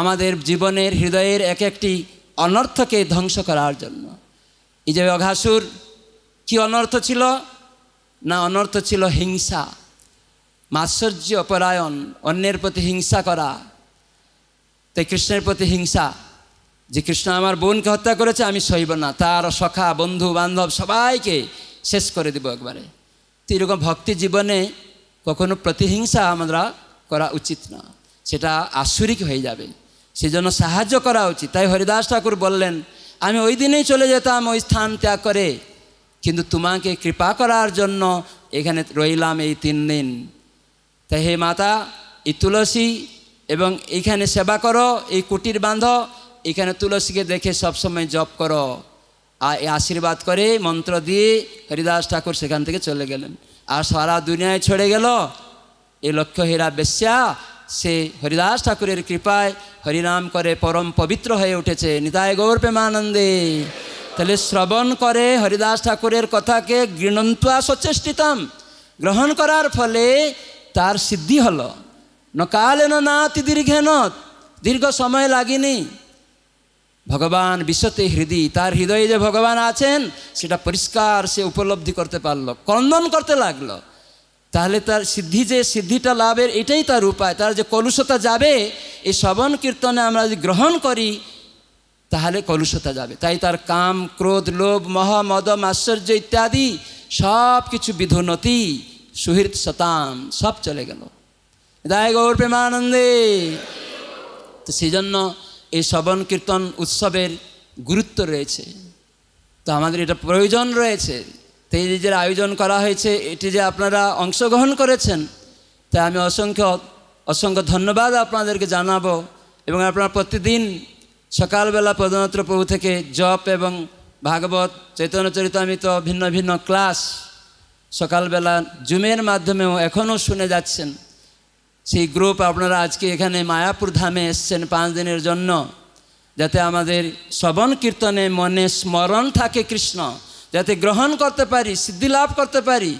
আমাদের জীবনের হৃদয়ের এক একটি অনর্থকে ধ্বংস করার জন্য এই যে অঘাসুর কি অনর্থ ছিল না অনর্থ ছিল হিংসা মাৎসর্য পরায়ণ অন্যের প্রতি হিংসা করা তাই কৃষ্ণের প্রতি হিংসা যে কৃষ্ণ আমার বোনকে হত্যা করেছে আমি সইব না তার সখা বন্ধু বান্ধব সবাইকে শেষ করে দেব একবারে তো এরকম ভক্তি জীবনে কখনো প্রতিহিংসা আমরা করা উচিত না সেটা আসুরিক হয়ে যাবে সেজন্য সাহায্য করা উচিত তাই হরিদাস ঠাকুর বললেন আমি ওই দিনেই চলে যেতাম ওই স্থান ত্যাগ করে কিন্তু তোমাকে কৃপা করার জন্য এখানে রইলাম এই তিন দিন তাই হে মাতা এই তুলসী এবং এখানে সেবা করো এই কুটির বান্ধ এখানে তুলসীকে দেখে সবসময় জপ করো আর আশীর্বাদ করে মন্ত্র দিয়ে হরিদাস ঠাকুর সেখান থেকে চলে গেলেন আর সারা দুনিয়ায় ছড়ে গেল এই লক্ষ্য হীরা বেশ্যা সে হরিদাস ঠাকুরের কৃপায় হরিনাম করে পরম পবিত্র হয়ে উঠেছে নিতায় গৌর প্রেমানন্দে তাহলে শ্রবণ করে হরিদাস ঠাকুরের কথাকে গৃণন্তুয়া সচেষ্টিতাম গ্রহণ করার ফলে তার সিদ্ধি হলো কালে না অতি দীর্ঘেন দীর্ঘ সময় লাগেনি ভগবান বিশ্বতে হৃদয় তার হৃদয়ে যে ভগবান আছেন সেটা পরিষ্কার সে উপলব্ধি করতে পারল কন্দন করতে লাগলো তাহলে তার সিদ্ধি যে সিদ্ধিটা লাভের এটাই তার উপায় তার যে কলুষতা যাবে এই শ্রবণ কীর্তনে আমরা যদি গ্রহণ করি তাহলে কলুষতা যাবে তাই তার কাম ক্রোধ লোভ মহামদম আশ্চর্য ইত্যাদি সব কিছু বিধুনতি সুহৃদ শতাম সব চলে গেল দায় গৌর প্রেমানন্দে তো সেই জন্য এই শবন কীর্তন উৎসবের গুরুত্ব রয়েছে তো আমাদের এটা প্রয়োজন রয়েছে তো এই যে আয়োজন করা হয়েছে এটি যে আপনারা অংশগ্রহণ করেছেন তাই আমি অসংখ্য অসংখ্য ধন্যবাদ আপনাদেরকে জানাবো এবং আপনারা প্রতিদিন সকালবেলা প্রধানত প্রভু থেকে জপ এবং ভাগবত চৈতন্য চরিতামিত ভিন্ন ভিন্ন ক্লাস সকালবেলা জুমের মাধ্যমেও এখনও শুনে যাচ্ছেন সেই গ্রুপ আপনারা আজকে এখানে মায়াপুর ধামে এসছেন পাঁচ দিনের জন্য যাতে আমাদের শ্রবণ কীর্তনে মনে স্মরণ থাকে কৃষ্ণ যাতে গ্রহণ করতে পারি সিদ্ধি লাভ করতে পারি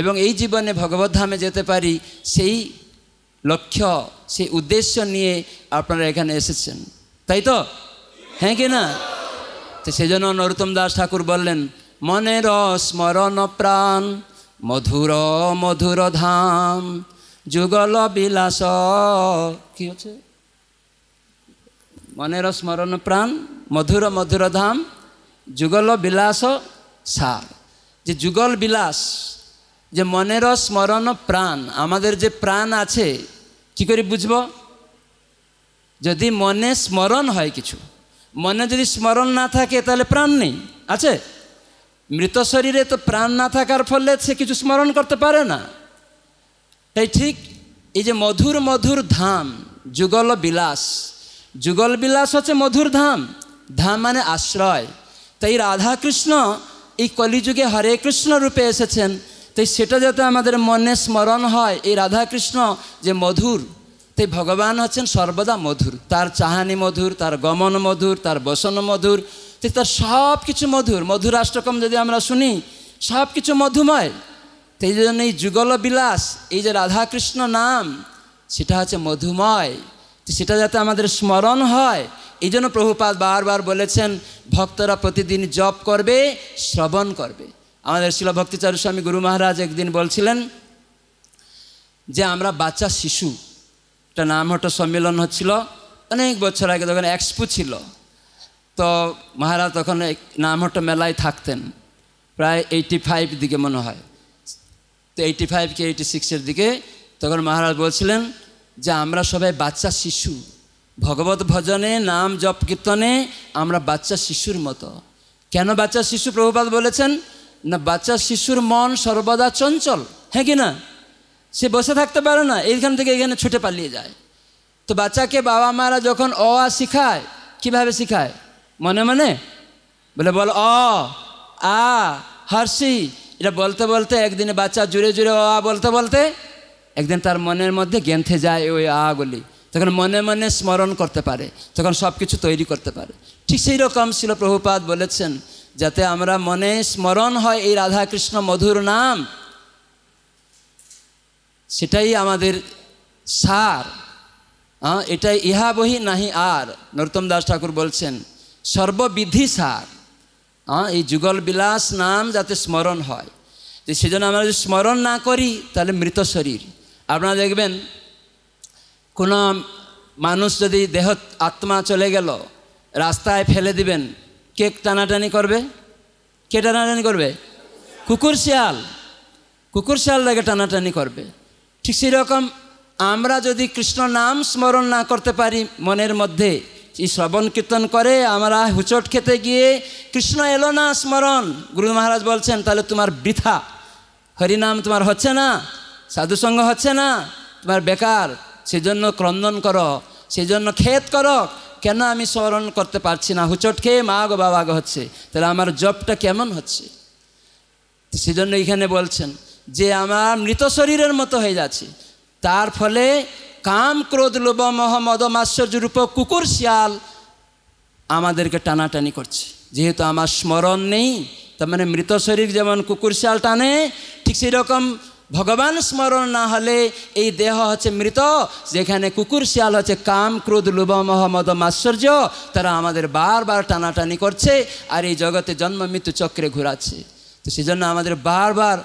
এবং এই জীবনে ভগবত ধামে যেতে পারি সেই লক্ষ্য সেই উদ্দেশ্য নিয়ে আপনারা এখানে এসেছেন তাই তো হ্যাঁ কি না তো সেজন্য নরোত্তম দাস ঠাকুর বললেন মনের স্মরণ প্রাণ মধুর মধুর ধাম যুগল বিলাস কি হচ্ছে মনের স্মরণ প্রাণ মধুর মধুর ধাম যুগল বিলাস সার যে যুগল বিলাস যে মনের স্মরণ প্রাণ আমাদের যে প্রাণ আছে কি করে বুঝবো যদি মনে স্মরণ হয় কিছু মনে যদি স্মরণ না থাকে তাহলে প্রাণ নেই আছে মৃত শরীরে তো প্রাণ না থাকার ফলে সে কিছু স্মরণ করতে পারে না তাই ঠিক এই যে মধুর মধুর ধাম যুগল বিলাস যুগল বিলাস হচ্ছে মধুর ধাম ধাম মানে আশ্রয় তাই রাধাকৃষ্ণ এই কলিযুগে হরে কৃষ্ণ রূপে এসেছেন তাই সেটা যাতে আমাদের মনে স্মরণ হয় এই রাধাকৃষ্ণ যে মধুর তাই ভগবান হচ্ছেন সর্বদা মধুর তার চাহানি মধুর তার গমন মধুর তার বসন মধুর তাই তার সব কিছু মধুর মধুর রাষ্ট্রকম যদি আমরা শুনি সব কিছু মধুময় তাই জন্য এই যুগল বিলাস এই যে রাধাকৃষ্ণ নাম সেটা হচ্ছে মধুময় সেটা যাতে আমাদের স্মরণ হয় এই জন্য প্রভুপাদ বারবার বলেছেন ভক্তরা প্রতিদিন জপ করবে শ্রবণ করবে আমাদের শিল ভক্তিচারু স্বামী গুরু মহারাজ একদিন বলছিলেন যে আমরা বাচ্চা শিশু একটা নামহট্ট সম্মেলন হচ্ছিল অনেক বছর আগে তখন এক্সপো ছিল তো মহারাজ তখন নাম নামহট্ট মেলায় থাকতেন প্রায় এইটি ফাইভ দিকে মনে হয় তো এইটি ফাইভ কি এইটি সিক্সের দিকে তখন মহারাজ বলছিলেন যে আমরা সবাই বাচ্চা শিশু ভগবত ভজনে নাম জপ কীর্তনে আমরা বাচ্চা শিশুর মতো কেন বাচ্চা শিশু প্রভুপাত বলেছেন না বাচ্চা শিশুর মন সর্বদা চঞ্চল হ্যাঁ কি না সে বসে থাকতে পারে না এইখান থেকে এখানে ছুটে পালিয়ে যায় তো বাচ্চাকে বাবা মারা যখন অ আ শিখায় কীভাবে শিখায় মনে মনে বলে বল অ আ হর্ষি এটা বলতে বলতে একদিনে বাচ্চা জুড়ে জুড়ে অ আ বলতে বলতে একদিন তার মনের মধ্যে গেঁথে যায় ওই আগুলি তখন মনে মনে স্মরণ করতে পারে তখন সব কিছু তৈরি করতে পারে ঠিক সেই রকম ছিল প্রভুপাত বলেছেন যাতে আমরা মনে স্মরণ হয় এই রাধাকৃষ্ণ মধুর নাম সেটাই আমাদের সার হ্যাঁ এটাই ইহা বহি নাহি আর নরোত্তম দাস ঠাকুর বলছেন সর্ববিধি সার হ্যাঁ এই যুগল বিলাস নাম যাতে স্মরণ হয় যে সেজন্য আমরা যদি স্মরণ না করি তাহলে মৃত শরীর আপনারা দেখবেন কোনো মানুষ যদি দেহ আত্মা চলে গেল রাস্তায় ফেলে দিবেন কে টানাটানি করবে কে টানাটানি করবে কুকুর শিয়াল কুকুর শিয়াল লাগে টানাটানি করবে ঠিক সেরকম আমরা যদি কৃষ্ণ নাম স্মরণ না করতে পারি মনের মধ্যে এই শ্রবণ কীর্তন করে আমরা হুচট খেতে গিয়ে কৃষ্ণ এলো না স্মরণ গুরু মহারাজ বলছেন তাহলে তোমার বৃথা হরিনাম তোমার হচ্ছে না সাধুসঙ্গ হচ্ছে না তোমার বেকার সেজন্য ক্রন্দন করো সেজন্য খেত করো কেন আমি স্মরণ করতে পারছি না হুচট খেয়ে মা গো বাবা গো হচ্ছে তাহলে আমার জবটা কেমন হচ্ছে সেজন্য এখানে বলছেন যে আমার মৃত শরীরের মতো হয়ে যাচ্ছে তার ফলে কাম ক্রোধ লোভ মহম্মদ রূপ কুকুর শিয়াল আমাদেরকে টানাটানি করছে যেহেতু আমার স্মরণ নেই তার মানে মৃত শরীর যেমন কুকুর শিয়াল টানে ঠিক সেরকম ভগবান স্মরণ না হলে এই দেহ হচ্ছে মৃত যেখানে কুকুর শিয়াল হচ্ছে কাম ক্রোধ লোভ মহম্মদ মাশ্চর্য তারা আমাদের বারবার টানাটানি করছে আর এই জগতে জন্ম মৃত্যু চক্রে ঘুরাচ্ছে তো জন্য আমাদের বারবার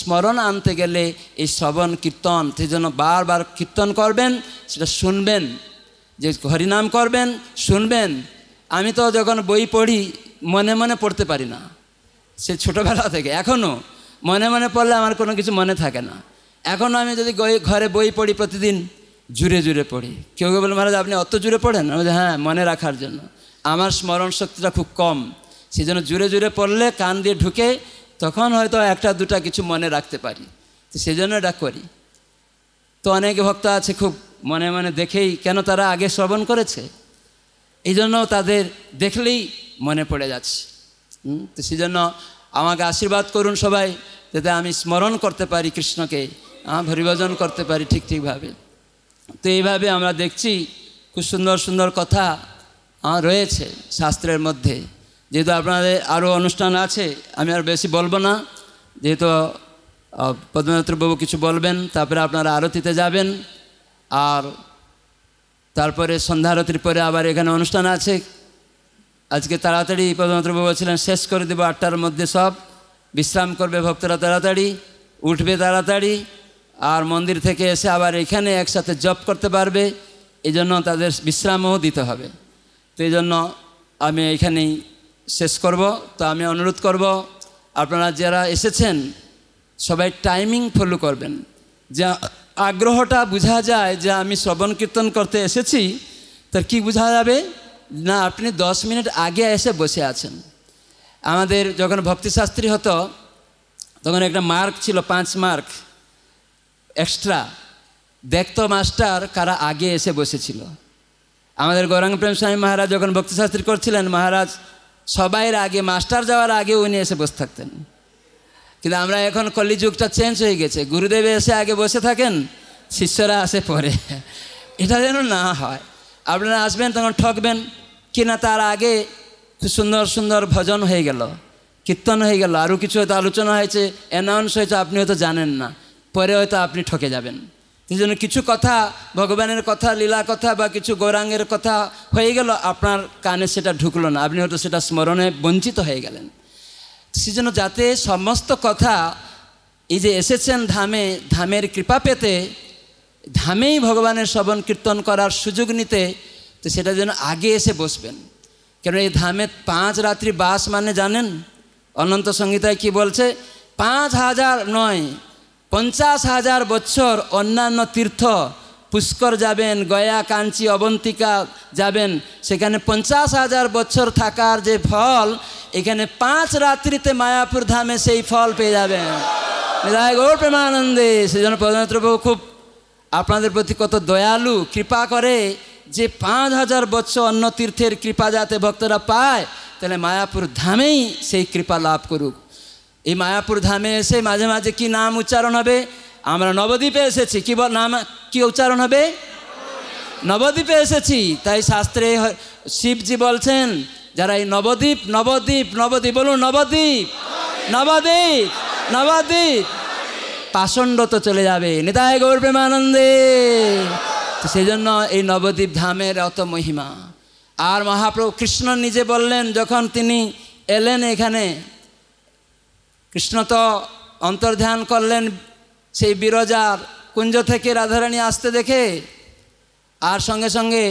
স্মরণ আনতে গেলে এই শ্রবণ কীর্তন সেই জন্য বারবার কীর্তন করবেন সেটা শুনবেন যে হরিনাম করবেন শুনবেন আমি তো যখন বই পড়ি মনে মনে পড়তে পারি না সে ছোটোবেলা থেকে এখনও মনে মনে পড়লে আমার কোনো কিছু মনে থাকে না এখনও আমি যদি ঘরে বই পড়ি প্রতিদিন জুড়ে জুড়ে পড়ি কেউ কেউ বলে মহারাজ আপনি অত জুড়ে পড়েন আমি হ্যাঁ মনে রাখার জন্য আমার স্মরণ শক্তিটা খুব কম সেই জন্য জুড়ে জুড়ে পড়লে কান দিয়ে ঢুকে তখন হয়তো একটা দুটা কিছু মনে রাখতে পারি তো সেই জন্য এটা করি তো অনেক ভক্ত আছে খুব মনে মনে দেখেই কেন তারা আগে শ্রবণ করেছে এই জন্য তাদের দেখলেই মনে পড়ে যাচ্ছে তো সেই জন্য আমাকে আশীর্বাদ করুন সবাই যাতে আমি স্মরণ করতে পারি কৃষ্ণকে ভরিভজন করতে পারি ঠিক ঠিকভাবে তো এইভাবে আমরা দেখছি খুব সুন্দর সুন্দর কথা রয়েছে শাস্ত্রের মধ্যে যেহেতু আপনাদের আরও অনুষ্ঠান আছে আমি আর বেশি বলবো না যেহেতু পদ্মনাথবাবু কিছু বলবেন তারপরে আপনারা আরতিতে যাবেন আর তারপরে সন্ধ্যারতির পরে আবার এখানে অনুষ্ঠান আছে আজকে তাড়াতাড়ি পদ্মনাথবাবু ছিলেন শেষ করে দেবো আটটার মধ্যে সব বিশ্রাম করবে ভক্তরা তাড়াতাড়ি উঠবে তাড়াতাড়ি আর মন্দির থেকে এসে আবার এখানে একসাথে জব করতে পারবে এই তাদের বিশ্রামও দিতে হবে তো এই জন্য আমি এখানেই শেষ করব তো আমি অনুরোধ করব আপনারা যারা এসেছেন সবাই টাইমিং ফলো করবেন যে আগ্রহটা বোঝা যায় যে আমি শ্রবণ কীর্তন করতে এসেছি তার কি বোঝা যাবে না আপনি দশ মিনিট আগে এসে বসে আছেন আমাদের যখন ভক্তিশাস্ত্রী হতো তখন একটা মার্ক ছিল পাঁচ মার্ক এক্সট্রা দেখত মাস্টার কারা আগে এসে বসেছিল আমাদের গৌরাঙ্গ প্রেম স্বামী মহারাজ যখন ভক্তিশাস্ত্রী করছিলেন মহারাজ সবাইয়ের আগে মাস্টার যাওয়ার আগে উনি এসে বসে থাকতেন কিন্তু আমরা এখন কলিযুগটা চেঞ্জ হয়ে গেছে গুরুদেবে এসে আগে বসে থাকেন শিষ্যরা আসে পরে এটা যেন না হয় আপনারা আসবেন তখন ঠকবেন কিনা তার আগে খুব সুন্দর সুন্দর ভজন হয়ে গেল কীর্তন হয়ে গেল আরও কিছু হয়তো আলোচনা হয়েছে অ্যানাউন্স হয়েছে আপনি হয়তো জানেন না পরে হয়তো আপনি ঠকে যাবেন এই জন্য কিছু কথা ভগবানের কথা লীলা কথা বা কিছু গৌরাঙ্গের কথা হয়ে গেল আপনার কানে সেটা ঢুকলো না আপনি হয়তো সেটা স্মরণে বঞ্চিত হয়ে গেলেন সেজন্য যাতে সমস্ত কথা এই যে এসেছেন ধামে ধামের কৃপা পেতে ধামেই ভগবানের শ্রবণ কীর্তন করার সুযোগ নিতে তো সেটা যেন আগে এসে বসবেন কেন এই ধামে পাঁচ রাত্রি বাস মানে জানেন অনন্ত সংহিতায় কি বলছে পাঁচ হাজার নয় পঞ্চাশ হাজার বছর অন্যান্য তীর্থ পুষ্কর যাবেন গয়া কাঞ্চি অবন্তিকা যাবেন সেখানে পঞ্চাশ হাজার বছর থাকার যে ফল এখানে পাঁচ রাত্রিতে মায়াপুর ধামে সেই ফল পেয়ে যাবেন প্রেমানন্দে সেজন্য প্রধানমন্ত্রীবাবু খুব আপনাদের প্রতি কত দয়ালু কৃপা করে যে পাঁচ হাজার বছর অন্য তীর্থের কৃপা যাতে ভক্তরা পায় তাহলে মায়াপুর ধামেই সেই কৃপা লাভ করুক এই মায়াপুর ধামে এসে মাঝে মাঝে কি নাম উচ্চারণ হবে আমরা নবদ্বীপে এসেছি কি নাম কি উচ্চারণ হবে নবদ্বীপে এসেছি তাই শাস্ত্রে শিবজি বলছেন যারা এই নবদ্বীপ নবদ্বীপ নবদ্বীপ বলুন নবদ্বীপ নবদ্বীপ নবদ্বীপ পাষণ্ড তো চলে যাবে নেতায় গৌর প্রেমানন্দে সেই জন্য এই নবদ্বীপ ধামের অত মহিমা আর মহাপ্রভু কৃষ্ণ নিজে বললেন যখন তিনি এলেন এখানে কৃষ্ণ তো অন্তর্ধান করলেন সেই বিরজার কুঞ্জ থেকে রাধারানী আসতে দেখে আর সঙ্গে সঙ্গে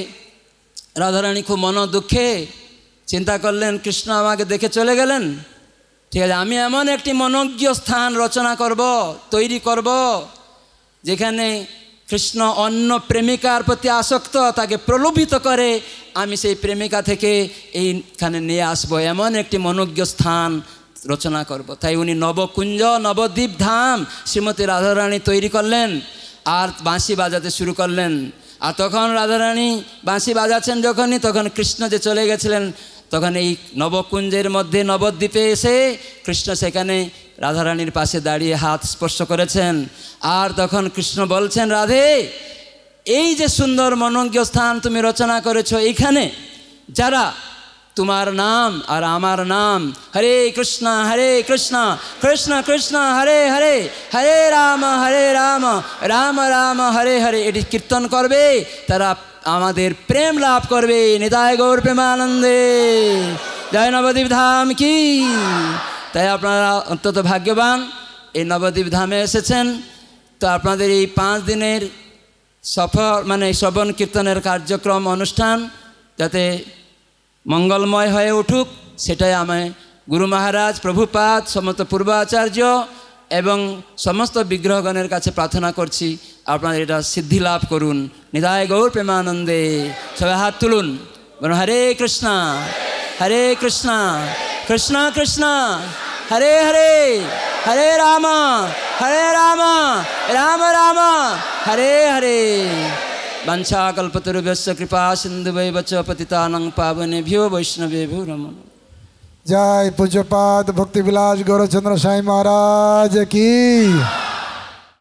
রাধারানী খুব মন দুঃখে চিন্তা করলেন কৃষ্ণ আমাকে দেখে চলে গেলেন ঠিক আছে আমি এমন একটি মনজ্ঞ স্থান রচনা করব তৈরি করব যেখানে কৃষ্ণ অন্য প্রেমিকার প্রতি আসক্ত তাকে প্রলোভিত করে আমি সেই প্রেমিকা থেকে এইখানে নিয়ে আসবো এমন একটি মনজ্ঞ স্থান রচনা করব। তাই উনি নবকুঞ্জ নবদ্বীপ ধাম শ্রীমতী রাধারানী তৈরি করলেন আর বাঁশি বাজাতে শুরু করলেন আর তখন রাধারানী বাঁশি বাজাচ্ছেন যখনই তখন কৃষ্ণ যে চলে গেছিলেন তখন এই নবকুঞ্জের মধ্যে নবদ্বীপে এসে কৃষ্ণ সেখানে রাধারানীর পাশে দাঁড়িয়ে হাত স্পর্শ করেছেন আর তখন কৃষ্ণ বলছেন রাধে এই যে সুন্দর মনজ্ঞ স্থান তুমি রচনা করেছ এখানে যারা তোমার নাম আর আমার নাম হরে কৃষ্ণ হরে কৃষ্ণ কৃষ্ণ কৃষ্ণ হরে হরে হরে রাম হরে রাম রাম রাম হরে হরে এটি কীর্তন করবে তারা আমাদের প্রেম লাভ করবে নিতায় গৌর প্রেমানন্দে জয় নবদ্বীপ ধাম কি তাই আপনারা অন্তত ভাগ্যবান এই নবদ্বীপ ধামে এসেছেন তো আপনাদের এই পাঁচ দিনের সফর মানে শ্রবণ কীর্তনের কার্যক্রম অনুষ্ঠান যাতে মঙ্গলময় হয়ে উঠুক সেটাই আমি গুরু মহারাজ প্রভুপাত সমস্ত পূর্বাচার্য এবং সমস্ত বিগ্রহগণের কাছে প্রার্থনা করছি আপনার এটা সিদ্ধি লাভ করুন নিদায় গৌর প্রেমানন্দে সবাই হাত তুলুন হরে কৃষ্ণা হরে কৃষ্ণা কৃষ্ণা কৃষ্ণা হরে হরে হরে রামা হরে রামা রাম রাম হরে হরে वंशाकल्पतरुभ्यस्य कृपा सिन्धुवै वच पतितानं पावनेभ्यो वैष्णवेभ्यो नमो जय पूज्यपाद भक्तिविलास गौरचंद्र साई महाराज की